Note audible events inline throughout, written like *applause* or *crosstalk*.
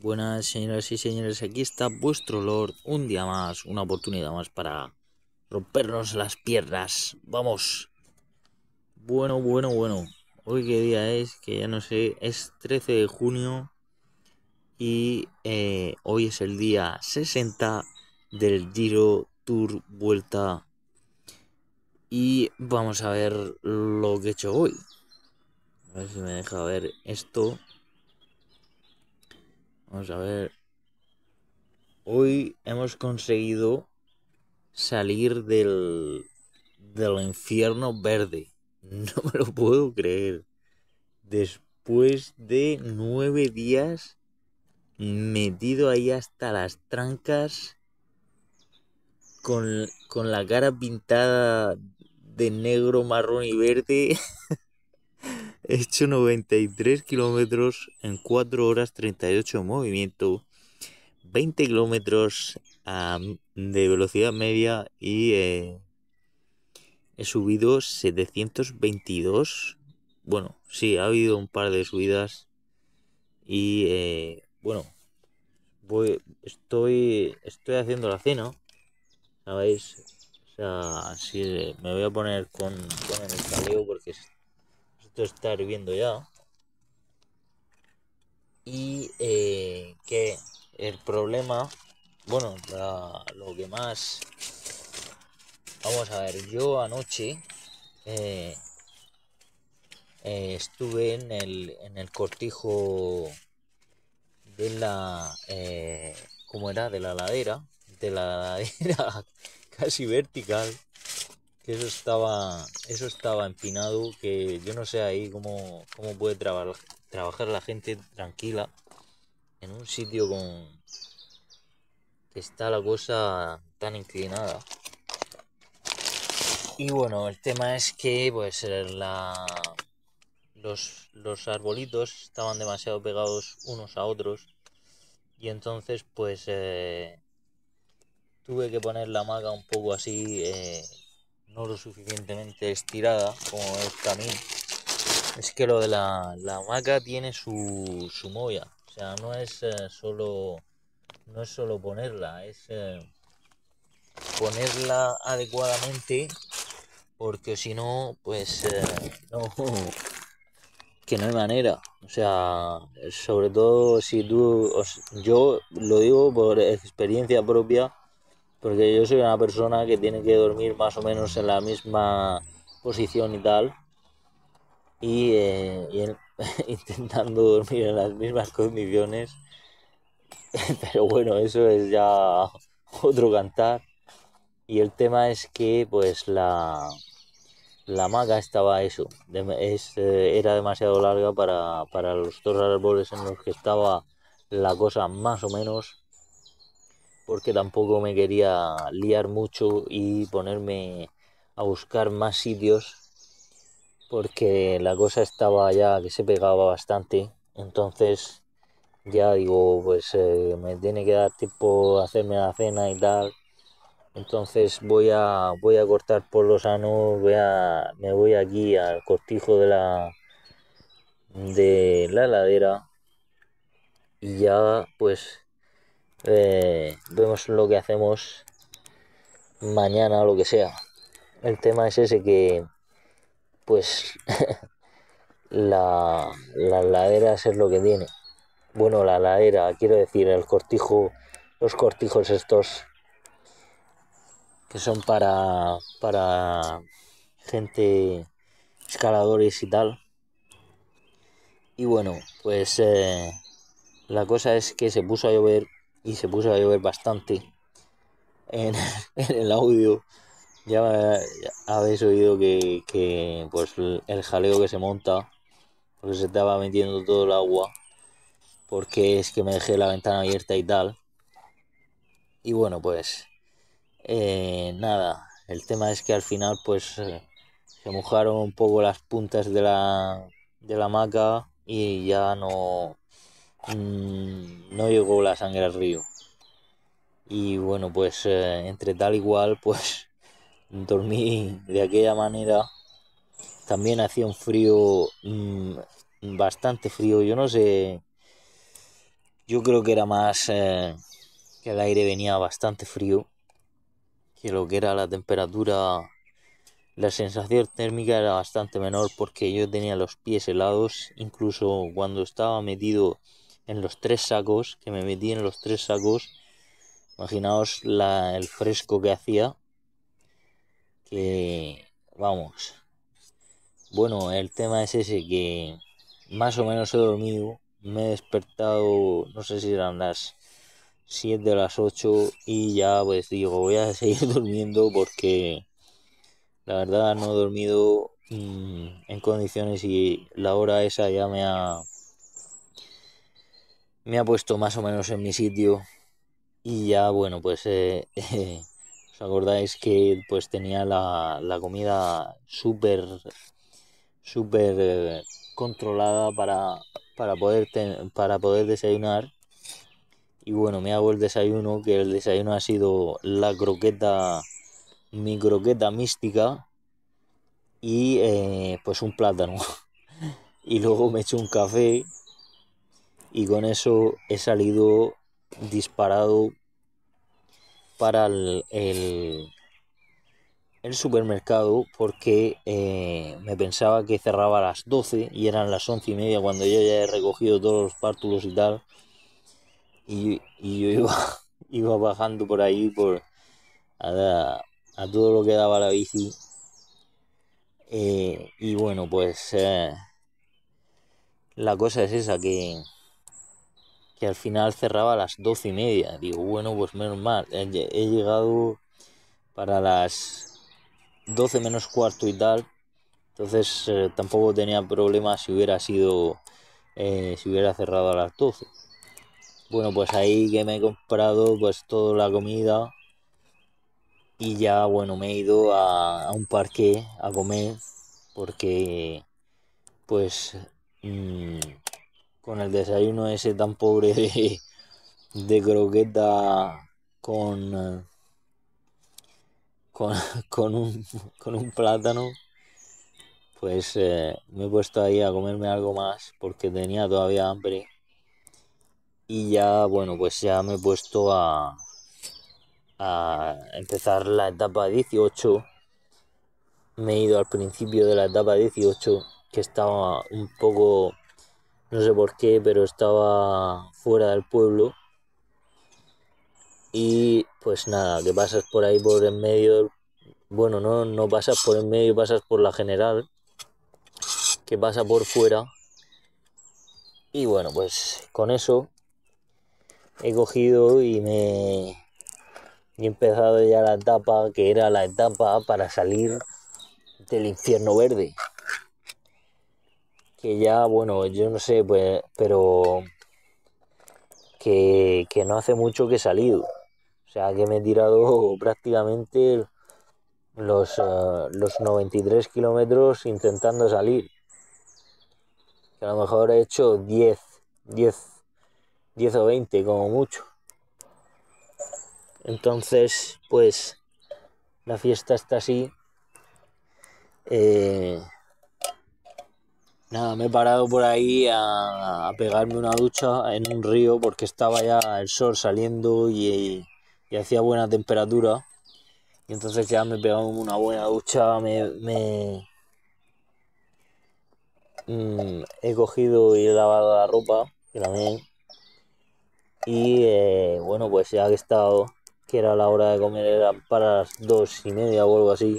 Buenas señoras y señores, aquí está vuestro Lord, un día más, una oportunidad más para rompernos las piernas. Vamos. Bueno, bueno, bueno. Hoy qué día es, que ya no sé, es 13 de junio y eh, hoy es el día 60 del Giro Tour Vuelta. Y vamos a ver lo que he hecho hoy. A ver si me deja ver esto. Vamos a ver. Hoy hemos conseguido salir del, del infierno verde. *laughs* No me lo puedo creer. Después de nueve días metido ahí hasta las trancas, con, con la cara pintada de negro, marrón y verde. *laughs* He hecho 93 kilómetros en 4 horas 38 movimiento, 20 kilómetros de velocidad media y eh, he subido 722. Bueno, sí, ha habido un par de subidas y eh, bueno, voy, estoy, estoy haciendo la cena, ¿sabéis? O sea, sí, me voy a poner con, con el caleo porque está hirviendo ya. Y eh, que el problema, bueno, lo que más... Vamos a ver, yo anoche eh, eh, estuve en el, en el cortijo de la... como era? De la ladera. De la ladera *laughs* casi vertical eso estaba, eso estaba empinado, que yo no sé ahí cómo, cómo puede trabajar la gente tranquila en un sitio con que está la cosa tan inclinada. Y bueno, el tema es que pues eh, la, los, los arbolitos estaban demasiado pegados unos a otros y entonces pues eh, tuve que poner la maga un poco así eh, no lo suficientemente estirada como es también... es que lo de la, la hamaca tiene su, su molla. O sea, no es eh, solo no es solo ponerla, es eh, ponerla adecuadamente porque si no, pues eh, no, que no hay manera. O sea, sobre todo si tú, yo lo digo por experiencia propia, porque yo soy una persona que tiene que dormir más o menos en la misma posición y tal, y, eh, *laughs* intentando dormir en las mismas condiciones, *laughs* pero bueno, eso es ya otro cantar. Y el tema es que pues la, la hamaca estaba eso, eh, era demasiado larga para, para los dos árboles en los que estaba la cosa más o menos porque tampoco me quería liar mucho y ponerme a buscar más sitios porque la cosa estaba ya que se pegaba bastante entonces ya digo pues eh, me tiene que dar tiempo hacerme la cena y tal entonces voy a voy a cortar por los anos. voy a me voy aquí al cortijo de la de la heladera y ya pues eh, vemos lo que hacemos mañana o lo que sea. El tema es ese que, pues, *laughs* la, las laderas es lo que tiene. Bueno, la ladera, quiero decir, el cortijo, los cortijos estos que son para, para gente, escaladores y tal. Y bueno, pues eh, la cosa es que se puso a llover y se puso a llover bastante en, *laughs* el audio. Ya, habéis oído que, pues el jaleo que se monta, porque se estaba metiendo todo el agua, porque es que me dejé la ventana abierta y tal. Y bueno, pues eh, nada, el tema es que al final pues se mojaron un poco las puntas de la, de la hamaca y ya no, Mm, no llegó la sangre al río. Y bueno, pues eh, entre tal y cual, *laughs* pues dormí de aquella manera. También hacía un frío mm, bastante frío, yo no sé, yo creo que era más eh, que el aire venía bastante frío, que lo que era la temperatura, la sensación térmica era bastante menor porque yo tenía los pies helados, incluso cuando estaba metido en los tres sacos, que me metí en los tres sacos. Imaginaos la, el fresco que hacía. Que, vamos. Bueno, el tema es ese, que más o menos he dormido. Me he despertado, no sé si eran las 7 de las 8 y ya pues digo, voy a *laughs* seguir durmiendo porque la verdad no he dormido mm, en condiciones y la hora esa ya me ha me ha puesto más o menos en mi sitio y ya bueno pues eh, *laughs* os acordáis que pues tenía la, comida súper súper eh, controlada para, poder para poder desayunar y bueno me hago el desayuno que el desayuno ha sido la croqueta mi croqueta mística y eh, pues un plátano *laughs* y luego me echo un café y con eso he salido disparado para el, el, supermercado porque eh, me pensaba que cerraba a las 12 y eran las 11 y media cuando yo ya he recogido todos los pártulos y tal y, yo *laughs* iba, bajando por ahí por a, todo lo que daba la bici eh, y bueno pues eh, la cosa es esa que que al final cerraba a las doce y media. Digo, bueno, pues menos mal, he llegado para las 12 menos cuarto y tal. Entonces eh, tampoco tenía problema si hubiera sido, eh, si hubiera cerrado a las 12. Bueno, pues ahí que me he comprado pues toda la comida y ya bueno, me he ido a, a un parque a comer porque pues mm, con el desayuno ese tan pobre de, croqueta con, con, un, plátano, pues eh, me he puesto ahí a comerme algo más porque tenía todavía hambre. Y ya, bueno, pues ya me he puesto a, a empezar la etapa 18. Me he ido al principio de la etapa 18, que estaba un poco no sé por qué, pero estaba fuera del pueblo. Y pues nada, que pasas por ahí por en medio, bueno, no, no pasas por en medio, pasas por la general, que pasa por fuera. Y bueno, pues con eso he cogido y me he empezado ya la etapa que era la etapa para salir del infierno verde que ya, bueno, yo no sé, pues, pero que, no hace mucho que he salido. O sea, que me he tirado *laughs* prácticamente los, 93 eh, kilómetros intentando salir. Que a lo mejor he hecho 10, 10, 10 o 20 como mucho. Entonces, pues, la fiesta está así. Eh, Nada, me he parado por ahí a, pegarme una ducha en un río porque estaba ya el sol saliendo y, hacía buena temperatura. Y entonces ya me he pegado una buena ducha, me, mm, he cogido y he lavado la ropa y también. Y eh, bueno, pues ya que he estado, que era la hora de comer, era para las dos y media o algo así,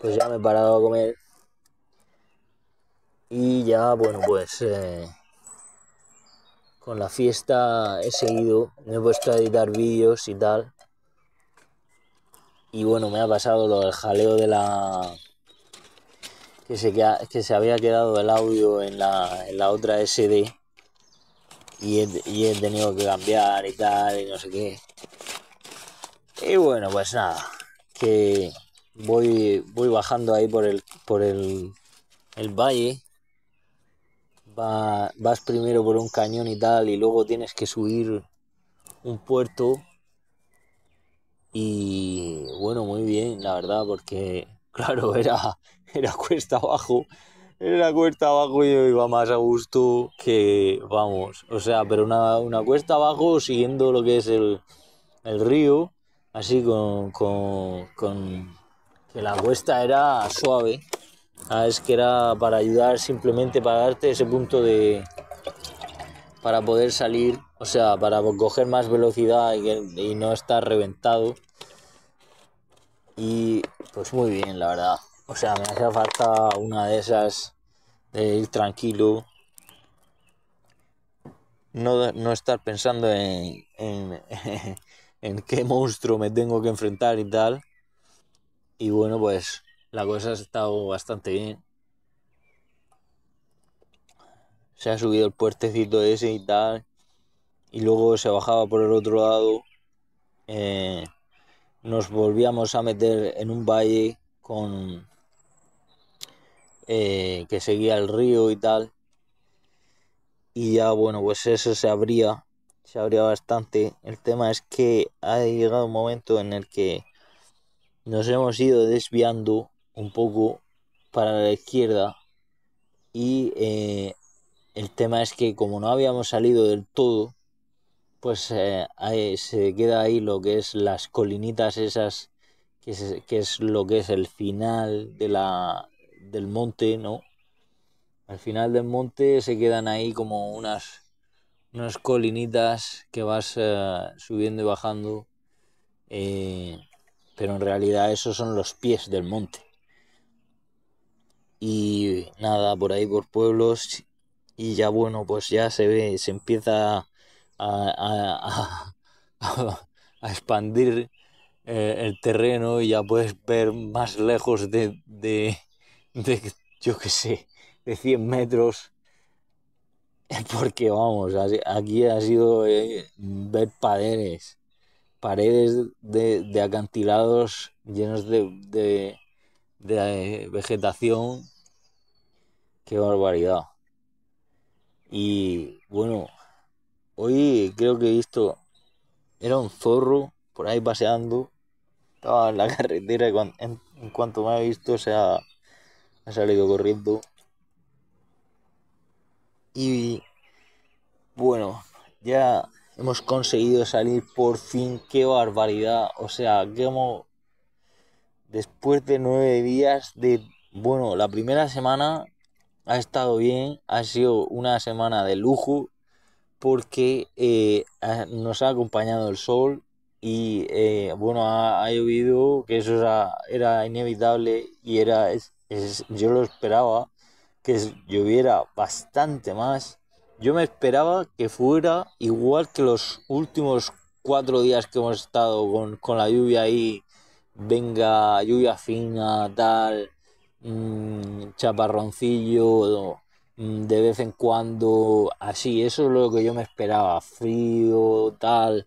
pues ya me he parado a comer y ya, bueno, pues eh, con la fiesta he seguido, me he puesto a editar vídeos y tal. Y bueno, me ha pasado lo del jaleo de la... Que se, que se había quedado el audio en la, en la otra SD. Y he, y tenido que cambiar y tal, y no sé qué. Y bueno, pues nada, que voy, voy bajando ahí por el, por el, el valle vas primero por un cañón y tal, y luego tienes que subir un puerto. Y bueno, muy bien, la verdad, porque *laughs* claro, era, era cuesta abajo. Era cuesta abajo y yo iba más a gusto que, vamos, o sea, pero una, una cuesta abajo siguiendo lo que es el, el río, así con, con que la cuesta era suave Ah, es que era para ayudar simplemente para darte ese punto de para poder salir, o sea, para coger más velocidad y, no estar reventado. Y pues muy bien, la verdad. O sea, me hacía falta una de esas de ir tranquilo. No, no estar pensando en, en *laughs* qué monstruo me tengo que enfrentar y tal. Y bueno, pues la cosa ha estado bastante bien. Se ha subido el puertecito ese y tal. Y luego se bajaba por el otro lado. Eh, nos volvíamos a meter en un valle con eh, que seguía el río y tal. Y ya bueno, pues eso se abría. Se abría bastante. El tema es que ha llegado un momento en el que nos hemos ido desviando un poco para la izquierda y eh, el tema es que como no habíamos salido del todo, pues eh, se queda ahí lo que es las colinitas esas, que es, lo que es el final de la, del monte, ¿no? Al final del monte se quedan ahí como unas, unas colinitas que vas eh, subiendo y bajando, pero en realidad esos son los pies del monte. Y nada, por ahí por pueblos. Y ya bueno, pues ya se ve, se empieza a, *laughs* expandir eh, el terreno y ya puedes ver más lejos de, yo que sé, de 100 metros. *laughs* Porque vamos, aquí ha sido eh, ver paredes, paredes de, acantilados llenos de, de eh, vegetación. Qué barbaridad. Y bueno, hoy creo que he visto, era un zorro por ahí paseando. Estaba en la *laughs* carretera en, cuanto me ha visto se ha, ha salido corriendo. Y bueno, ya hemos conseguido salir por fin. Qué barbaridad. O sea, que hemos después de nueve días de... Bueno, la primera semana ha estado bien, ha sido una semana de lujo porque eh, nos ha acompañado el sol y eh, bueno, ha, llovido, que eso era, inevitable y era yo lo esperaba que lloviera bastante más. Yo me esperaba que fuera igual que los últimos cuatro días que hemos estado con, con la lluvia ahí venga lluvia fina, tal, mm, chaparroncillo, mm, de vez en cuando, así, eso es lo que yo me esperaba, frío, tal.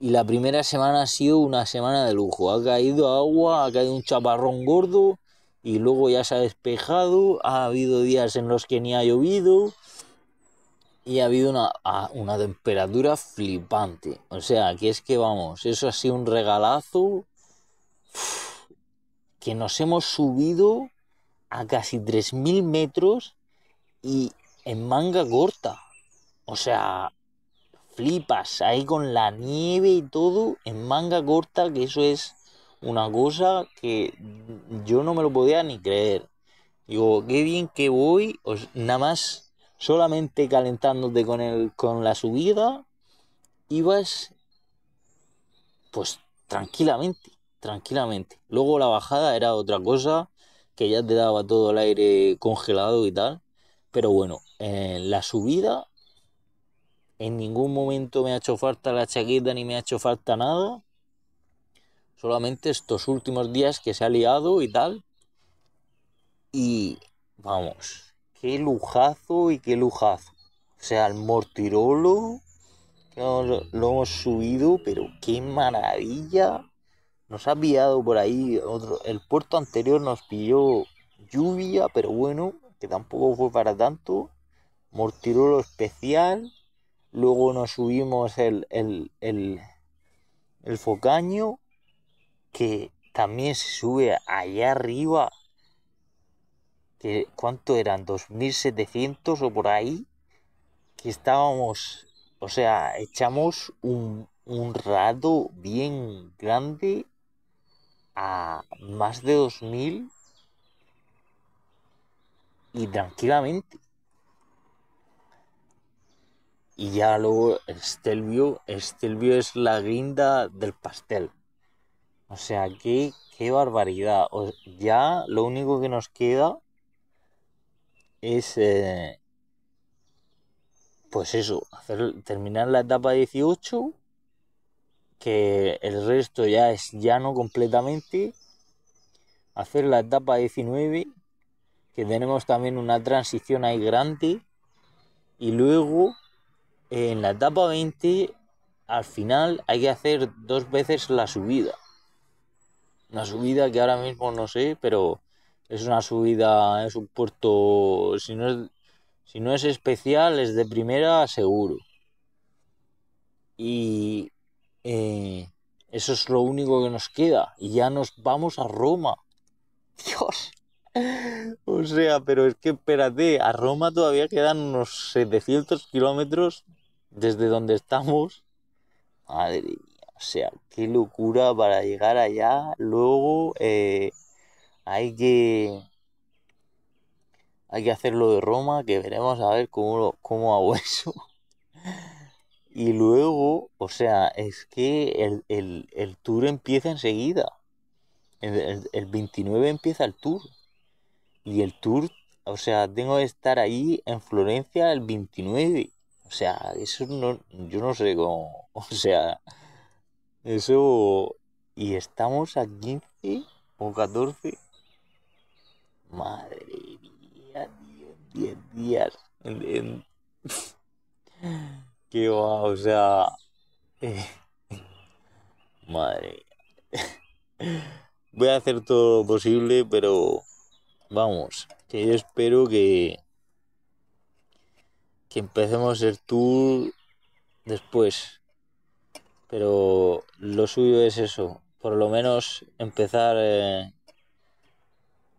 Y la primera semana ha sido una semana de lujo. Ha caído agua, ha caído un chaparrón gordo y luego ya se ha despejado. Ha habido días en los que ni ha llovido y ha habido una, una temperatura flipante. O sea, que es que vamos, eso ha sido un regalazo que nos hemos subido a casi 3.000 metros y en manga corta. O sea, flipas ahí con la nieve y todo en manga corta, que eso es una cosa que yo no me lo podía ni creer. Digo, qué bien que voy, nada más solamente calentándote con, el, con la subida, ibas pues tranquilamente tranquilamente. Luego la bajada era otra cosa, que ya te daba todo el aire congelado y tal. Pero bueno, eh, la subida en ningún momento me ha hecho falta la chaqueta ni me ha hecho falta nada. Solamente estos últimos días que se ha liado y tal. Y vamos, qué lujazo y qué lujazo. O sea, el mortirolo, lo, lo hemos subido, pero qué maravilla nos ha pillado por ahí otro. El puerto anterior nos pilló lluvia, pero bueno, que tampoco fue para tanto. Mortirolo especial. Luego nos subimos el, el, el, el focaño, que también se sube allá arriba. Que, ¿Cuánto eran? ¿2.700 o por ahí? Que estábamos, o sea, echamos un, un rato bien grande a más de 2.000 y tranquilamente. Y ya luego Estelvio... ...Estelvio es la grinda del pastel. O sea, qué, qué barbaridad. ya lo único que nos queda es... Eh, pues eso, hacer, terminar la etapa 18 que el resto ya es llano completamente. Hacer la etapa 19, que tenemos también una transición ahí grande. Y luego, en la etapa 20, al final hay que hacer dos veces la subida. Una subida que ahora mismo no sé, pero es una subida, es un puerto, si no es, si no es especial, es de primera seguro. Y eh, eso es lo único que nos queda. Y ya nos vamos a Roma. Dios. *laughs* O sea, pero es que espérate, a Roma todavía quedan unos 700 kilómetros desde donde estamos. Madre mía, o sea, qué locura para llegar allá. Luego eh, hay que hay que hacerlo de Roma, que veremos a ver cómo, cómo hago *laughs* eso. Y luego, o sea, es que el, tour empieza enseguida. El, 29 empieza el tour. Y el tour, o sea, tengo que estar ahí en Florencia el 29. O sea, eso no, yo no sé cómo, *laughs* o sea, eso... Y estamos a 15 o 14. Madre mía, 10 días. *laughs* que va, o sea. Eh, madre *laughs* Voy a hacer todo lo posible, pero vamos, que yo espero que. que empecemos el tour después. Pero lo suyo es eso, por lo menos empezar. Eh,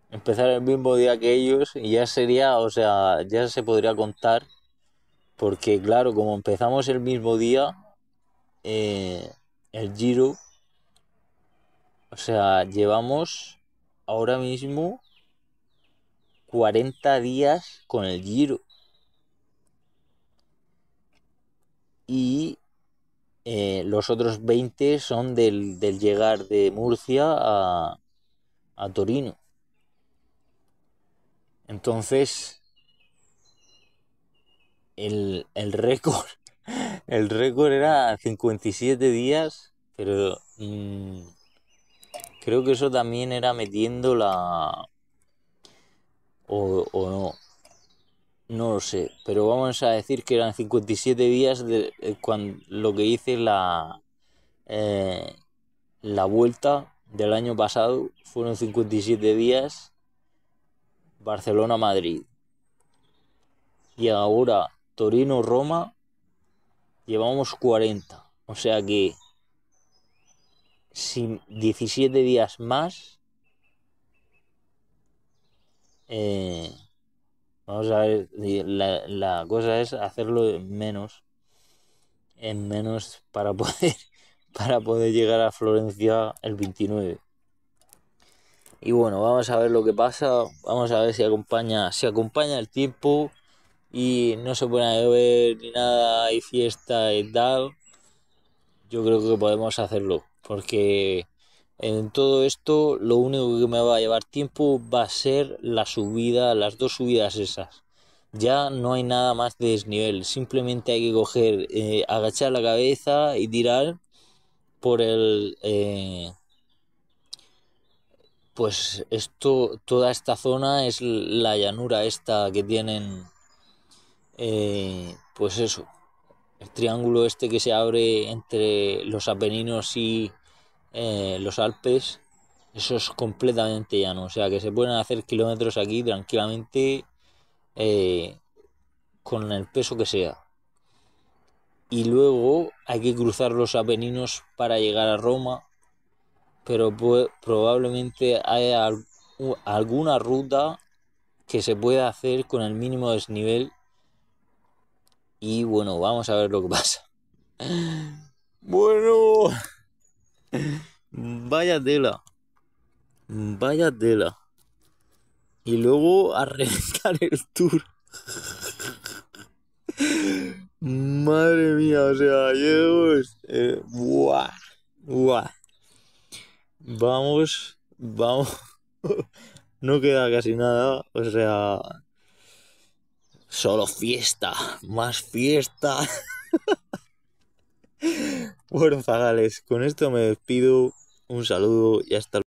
empezar el mismo día que ellos y ya sería, o sea, ya se podría contar porque claro, como empezamos el mismo día, eh, el Giro, o sea, llevamos ahora mismo 40 días con el Giro. Y eh, los otros 20 son del, del llegar de Murcia a, a Torino. Entonces, el, récord, *laughs* el récord era 57 días, pero mm, creo que eso también era metiendo la... O, no, no lo sé, pero vamos a decir que eran 57 días de eh, cuando, lo que hice la... Eh, la vuelta del año pasado fueron 57 días Barcelona-Madrid. Y ahora Torino-Roma llevamos 40. O sea que sin 17 días más eh, vamos a ver la, la, cosa es hacerlo en menos en menos para *laughs* poder para poder llegar a Florencia el 29 y bueno vamos a ver lo que pasa vamos a ver si acompaña si acompaña el tiempo y no se pueden ver ni nada, hay fiesta y tal, yo creo que podemos hacerlo. Porque en todo esto lo único que me va a llevar tiempo va a ser la subida, las dos subidas esas. Ya no hay nada más de desnivel, simplemente hay que coger, eh, agachar la cabeza y tirar por el... Eh, pues esto, toda esta zona es la llanura esta que tienen eh, pues eso, el triángulo este que se abre entre los Apeninos y eh, los Alpes, eso es completamente llano, o sea que se pueden hacer kilómetros aquí tranquilamente eh, con el peso que sea. Y luego hay que cruzar los Apeninos para llegar a Roma, pero probablemente haya alguna ruta que se pueda hacer con el mínimo desnivel y bueno, vamos a ver lo que pasa. *laughs* Bueno. Vaya tela. Vaya tela. Y luego a el tour. *laughs* Madre mía, o sea, yo... Eh, buah, buah. Vamos, vamos. *laughs* no queda casi nada. O sea, Solo fiesta, más fiesta. *laughs* bueno, fagales, con esto me despido. Un saludo y hasta luego.